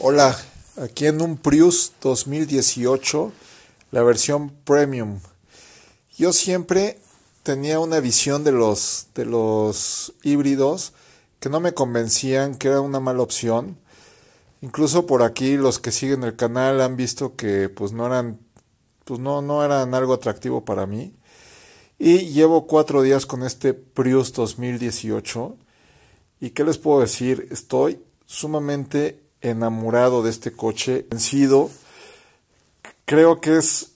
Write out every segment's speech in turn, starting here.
Hola, aquí en un Prius 2018, la versión Premium. Yo siempre tenía una visión de los, de los híbridos que no me convencían, que era una mala opción. Incluso por aquí los que siguen el canal han visto que pues no eran pues no, no eran algo atractivo para mí. Y llevo cuatro días con este Prius 2018. ¿Y qué les puedo decir? Estoy sumamente enamorado de este coche, vencido. Creo que es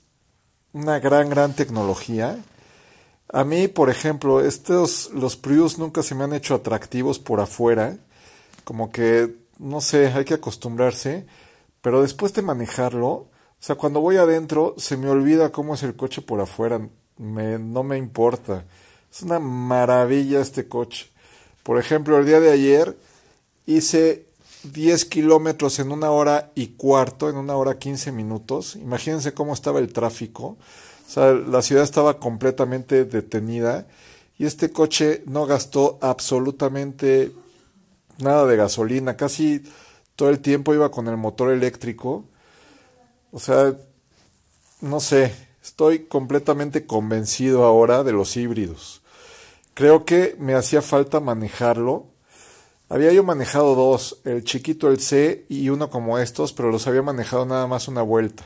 una gran, gran tecnología. A mí, por ejemplo, estos, los Prius nunca se me han hecho atractivos por afuera. Como que, no sé, hay que acostumbrarse. Pero después de manejarlo, o sea, cuando voy adentro, se me olvida cómo es el coche por afuera me, no me importa. Es una maravilla este coche. Por ejemplo, el día de ayer hice 10 kilómetros en una hora y cuarto, en una hora 15 minutos. Imagínense cómo estaba el tráfico. O sea, la ciudad estaba completamente detenida y este coche no gastó absolutamente nada de gasolina. Casi todo el tiempo iba con el motor eléctrico. O sea, no sé, Estoy completamente convencido ahora de los híbridos. Creo que me hacía falta manejarlo. Había yo manejado dos, el chiquito, el C y uno como estos, pero los había manejado nada más una vuelta.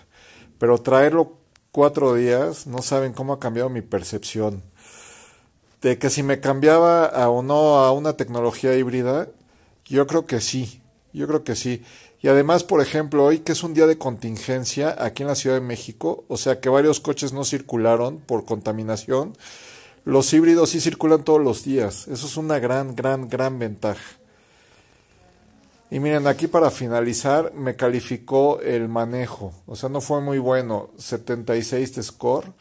Pero traerlo cuatro días, no saben cómo ha cambiado mi percepción. De que si me cambiaba a o no a una tecnología híbrida, yo creo que sí. Yo creo que sí. Y además, por ejemplo, hoy que es un día de contingencia aquí en la Ciudad de México, o sea que varios coches no circularon por contaminación, los híbridos sí circulan todos los días. Eso es una gran, gran, gran ventaja. Y miren, aquí para finalizar me calificó el manejo. O sea, no fue muy bueno. 76 de score.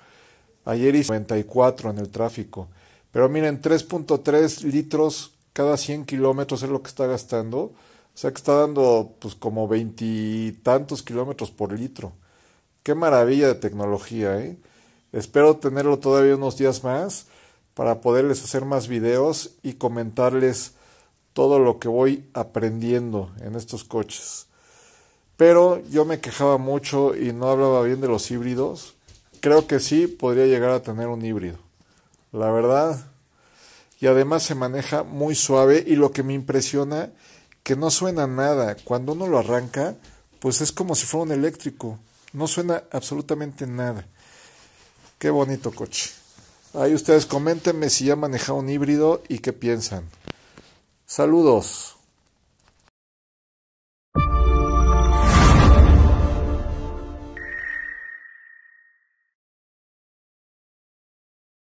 Ayer hice 94 en el tráfico. Pero miren, 3.3 litros cada 100 kilómetros es lo que está gastando. O sea que está dando pues como veintitantos kilómetros por litro. Qué maravilla de tecnología, ¿eh? Espero tenerlo todavía unos días más para poderles hacer más videos y comentarles todo lo que voy aprendiendo en estos coches. Pero yo me quejaba mucho y no hablaba bien de los híbridos. Creo que sí podría llegar a tener un híbrido. La verdad. Y además se maneja muy suave y lo que me impresiona que no suena nada. Cuando uno lo arranca, pues es como si fuera un eléctrico. No suena absolutamente nada. Qué bonito coche. Ahí ustedes coméntenme si ya han manejado un híbrido y qué piensan. Saludos.